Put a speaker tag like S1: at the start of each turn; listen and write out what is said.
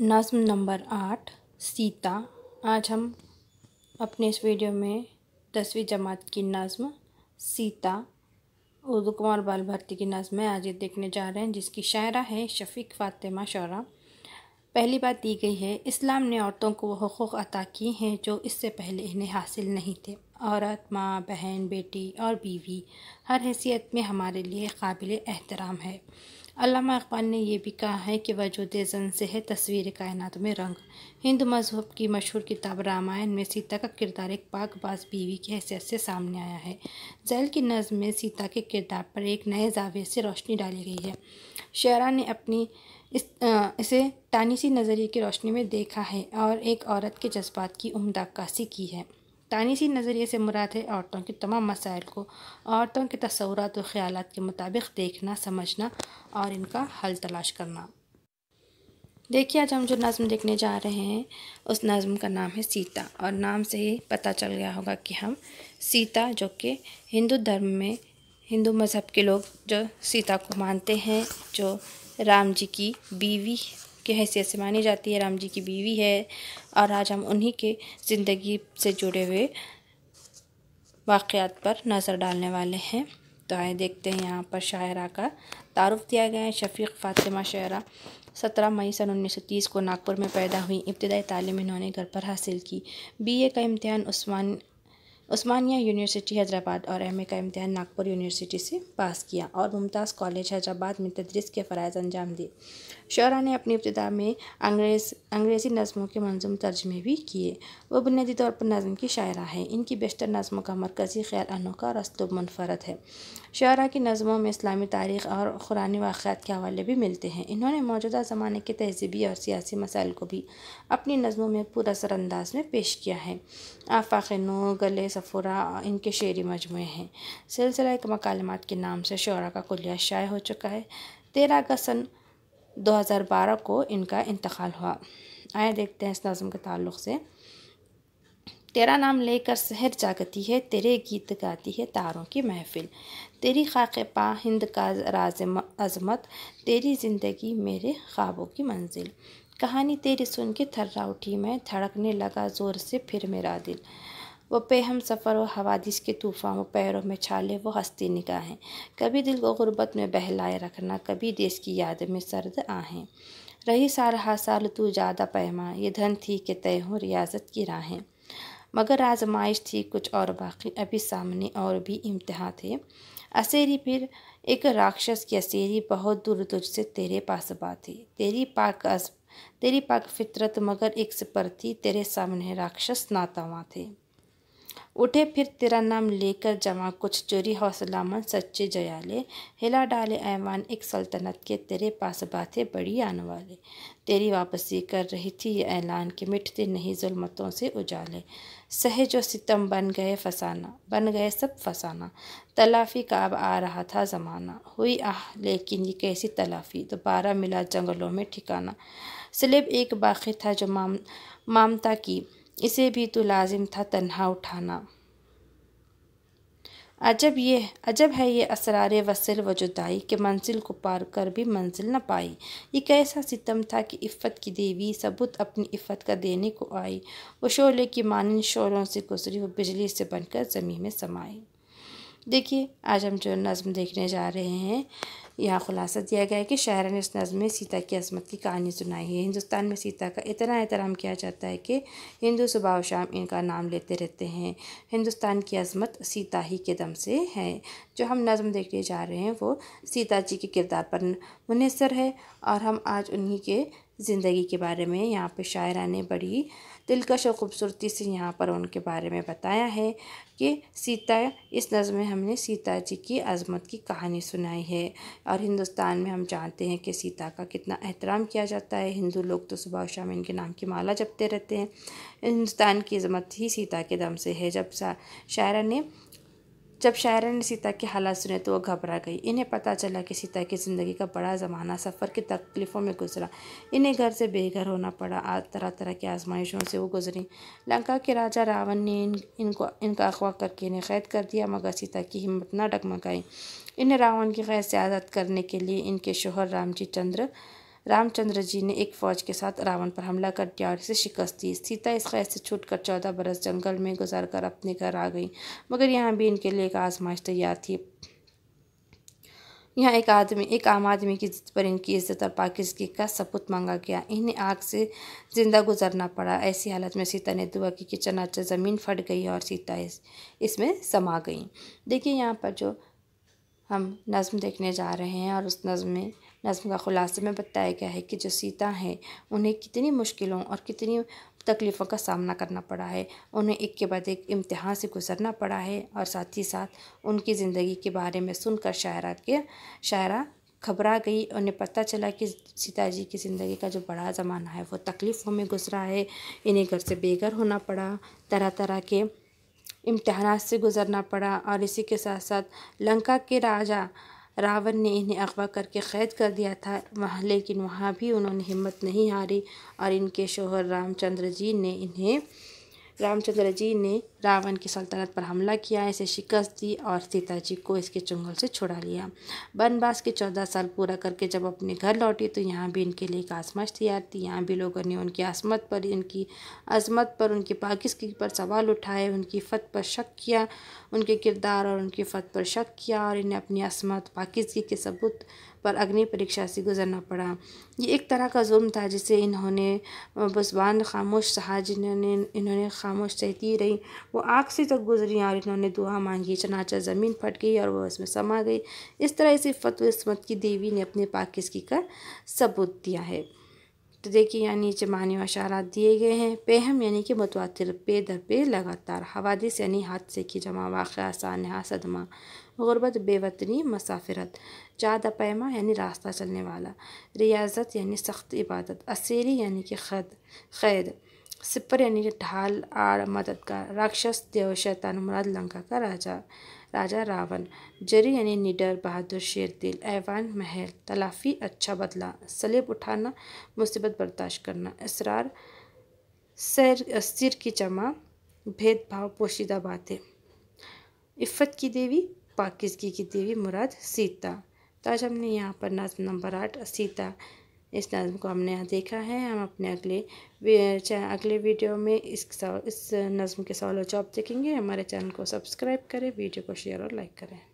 S1: नज़म नंबर आठ सीता आज हम अपने इस वीडियो में दसवीं जमात की नज़म सीता उर्दू कुमार बाल भारती की नज़म है आज ये देखने जा रहे हैं जिसकी शायरा है शफीक फ़ातिमा शौरा पहली बात दी गई है इस्लाम ने औरतों को वह हकूक़ अता किए हैं जो इससे पहले इन्हें हासिल नहीं थे औरत माँ बहन बेटी और बीवी हर हैसियत में हमारे लिए काबिल एहतराम है अलामा इकबाल ने यह भी कहा है कि वजूद जन से है तस्वीर कायनात में रंग हिंदू मजहब की मशहूर किताब रामायण में सीता का किरदार एक पाकबाज बीवी की हैसियत से सामने आया है जैल की नज़म में सीता के किरदार पर एक नए जावे से रोशनी डाली गई है शरा ने अपनी इस आ, इसे टानीसी नज़रिए की रोशनी में देखा है और एक औरत के जज्बात की उम्दा अक्सी की है तानीसी नज़रिए से मुराद है औरतों के तमाम मसाइल को औरतों के तस्वरत व ख़्याल के मुताबिक देखना समझना और इनका हल तलाश करना देखिए आज हम जो नज़म देखने जा रहे हैं उस नज़म का नाम है सीता और नाम से ही पता चल गया होगा कि हम सीता जो कि हिंदू धर्म में हिंदू मज़हब के लोग जो सीता को मानते हैं जो राम जी की बीवी की हैसियत से मानी जाती है राम जी की बीवी है और आज हम उन्हीं के ज़िंदगी से जुड़े हुए वाक़ात पर नज़र डालने वाले हैं तो आए देखते हैं यहाँ पर शायरा का तारुफ दिया गया है शफीक फ़ातिमा शायरा सत्रह मई सन उन्नीस सौ तीस को नागपुर में पैदा हुई इब्तदाई तालीम इन्होंने घर पर हासिल की बी ए का इम्तहान उस्मान उस्मानिया यूनिवर्सिटी हैदराबाद और एम का इम्तहान नागपुर यूनिवर्सिटी से पास किया और मुमताज़ कॉलेज हैदराबाद में तदरीस के फ़रज़ अंजाम दिए शरा ने अपनी इब्तदा में अंग्रेज अंग्रेज़ी नज़मों के मंजूम तर्जमे भी किए वो बुनियादी तौर पर नज़म की शायरा है इनकी बेशतर नज़मों का मरकज़ी ख्याल अनोखा और असलूब मुनफरद है शरा की नज़मों में इस्लामी तारीख़ और कुरानी वाक़ात के हवाले भी मिलते हैं इन्होंने मौजूदा ज़माने के तहजीबी और सियासी मसाइल को भी अपनी नज़मों में पूरा सरअंदाज में पेश किया है आफाक नो गले सफ़ुरा इनके शेरी मजमू हैं सिलसिला मकालमत के नाम से शरा का कुलिया शाये हो चुका है तेरह अगस्त सन बारह को इनका इंतकाल हुआ आए देखते हैं इस नज़म के तल्ल से तेरा नाम लेकर शहर जागती है तेरे गीत गाती है तारों की महफिल तेरी खाक पा हिंद का राज अजमत तेरी ज़िंदगी मेरे ख्वाबों की मंजिल कहानी तेरी सुन के थर्रा उठी मैं धड़कने लगा ज़ोर से फिर मेरा दिल वो पे हम सफ़र व हवादिस के तूफ़ान व पैरों में छाले वो हस्ती निगाहें कभी दिल को गुर्बत में बहलाए रखना कभी देश की याद में सर्द आहें रही साल साल तू ज़्यादा पैमा ये धन थी कि तय हों रियासत की राहें मगर आजमाइश थी कुछ और बाकी अभी सामने और भी इम्तहा थे असेरी फिर एक राक्षस की असेरी बहुत दूर दूर से तेरे पास बात थी तेरी पाक अस तेरी पाक फितरत मगर एक पर थी तेरे सामने राक्षस नातवा थे उठे फिर तेरा नाम लेकर जमा कुछ चोरी मन सच्चे जयाले हिला डाले ऐवान एक सल्तनत के तेरे पास बातें बड़ी आने वाले तेरी वापसी कर रही थी ये ऐलान कि मिटते नहीं जुलमतों से उजाले सहज और सितम बन गए फसाना बन गए सब फसाना तलाफ़ी का अब आ रहा था ज़माना हुई आह लेकिन ये कैसी तलाफ़ी दोबारा मिला जंगलों में ठिकाना सिलेब एक बाकी था जो माम मामता की इसे भी तो लाजिम था तन्हा उठाना अजब ये अजब है ये असरार वसल व जुदाई के मंजिल को पार कर भी मंजिल न पाई ये कैसा सितम था कि इफ़त की देवी सबूत अपनी इफ़त का देने को आई वो शोले की मानन शोलों से गुजरी वो बिजली से बनकर ज़मीन में समाई देखिए आज हम जो नज़म देखने जा रहे हैं यहाँ खुलासा दिया गया है कि शायरा ने इस नज़म में सीता की अजमत की कहानी सुनाई है हिंदुस्तान में सीता का इतना एहतराम किया जाता है कि हिंदू सुबह और शाम इनका नाम लेते रहते हैं हिंदुस्तान की अजमत सीता ही के दम से है जो हम नज़म देखने जा रहे हैं वो सीता जी के किरदार पर मुनसर है और हम आज उन्हीं के ज़िंदगी के बारे में यहाँ पे शायरा ने बड़ी दिलकश और ख़ूबसूरती से यहाँ पर उनके बारे में बताया है कि सीता इस नज़म में हमने सीता जी की अज़मत की कहानी सुनाई है और हिंदुस्तान में हम जानते हैं कि सीता का कितना एहतराम किया जाता है हिंदू लोग तो सुबह और शाम इनके नाम की माला जपते रहते हैं हिंदुस्तान की अज़मत ही सीता के दम से है जब शायरा ने जब शायरा ने सीता के हालात सुने तो वह घबरा गई इन्हें पता चला कि सीता की ज़िंदगी का बड़ा ज़माना सफ़र की तकलीफ़ों में गुजरा इन्हें घर से बेघर होना पड़ा आज तरह तरह की आजमाइशों से वो गुजरी लंका के राजा रावण ने इन, इनको इनका अगवा करके इन्हें कैद कर दिया मगर सीता की हिम्मत न डगमगाई इन्हें रावण की कैद से आज़ाद करने के लिए इनके शोहर रामजी चंद्र रामचंद्र जी ने एक फौज के साथ रावण पर हमला कर दिया और इसे शिकस्त दी सीता इस कैद से कर चौदह बरस जंगल में गुजार कर अपने घर आ गई मगर यहाँ भी इनके लिए एक आजमाइश तैयार थी यहाँ एक आदमी एक आम आदमी की जिद पर इनकी इज्जत और पाकिजगी का सपूत मांगा गया इन्हें आग से जिंदा गुजरना पड़ा ऐसी हालत में सीता ने दुआ की कि चनाचर ज़मीन फट गई और सीता इस इसमें समा गई देखिए यहाँ पर जो हम नज़म देखने जा रहे हैं और उस नज़म में नज़म का ख़ुलासे में बताया गया है कि जो सीता हैं उन्हें कितनी मुश्किलों और कितनी तकलीफ़ों का सामना करना पड़ा है उन्हें एक के बाद एक इम्तहान से गुजरना पड़ा है और साथ ही साथ उनकी ज़िंदगी के बारे में सुनकर शायरा के शायरा घबरा गई उन्हें पता चला कि सीता जी की ज़िंदगी का जो बड़ा ज़माना है वो तकलीफ़ों में गुजरा है इन्हें घर से बेघर होना पड़ा तरह तरह के इम्तहान से गुज़रना पड़ा और इसी के साथ साथ लंका के राजा रावण ने इन्हें अगवा करके क़ैद कर दिया था वहाँ लेकिन वहाँ भी उन्होंने हिम्मत नहीं हारी और इनके शोहर रामचंद्र जी ने इन्हें रामचंद्र जी ने रावण की सल्तनत पर हमला किया इसे शिकस्त दी और सीता जी को इसके चुंगल से छुड़ा लिया वनवास के चौदह साल पूरा करके जब अपने घर लौटी तो यहाँ भी इनके लिए एक आसमश तैयार थी यहाँ भी लोगों ने उनकी आसमत पर इनकी अजमत पर उनकी पाकिस्की पर सवाल उठाए उनकी फत पर शक किया उनके किरदार और उनकी फत पर शक किया और इन्हें अपनी असमत पाकिस्गी के सबूत पर अग्नि परीक्षा से गुजरना पड़ा ये एक तरह का जुल्म था जिसे इन्होंने बस खामोश सहा जिन्होंने इन्होंने खामोश सहती रही वो आँख से तक तो गुजरी और इन्होंने दुआ मांगी चनाचा ज़मीन फट गई और वह उसमें समा गई इस तरह इसे फतव इसमत की देवी ने अपने पाकिस्की का सबूत दिया है तो देखिए यानी नीचे मानी अशारात दिए गए हैं पेहम यानी कि मतवा पे दर पे लगातार हवादिस यानी हादसे की जमा वाक़ आसान सदमा गुरबत बेवतनी मसाफरत ज़्यादा पैमा यानी रास्ता चलने वाला रियाजत यानी सख्त इबादत असीरी यानी कि खद कैद सिपर यानी कि ढाल आड़ मददगार राक्षस देव शैतान मुराद लंका का राजा राजा रावण जरी यानी निडर बहादुर शेर दिल ऐवान महल तलाफी अच्छा बदला सलेब उठाना मुसीबत बर्दाश्त करना इसरार सैर सिर की जमा भेदभाव पोशीदा बातें इफ़त की देवी पाकिस की देवी मुराद सीता तो आज हमने यहाँ पर नजम नंबर आठ सीता इस नजम को हमने यहाँ देखा है हम अपने अगले अगले वीडियो में इस इस नज़म के सवाल जवाब देखेंगे हमारे चैनल को सब्सक्राइब करें वीडियो को शेयर और लाइक करें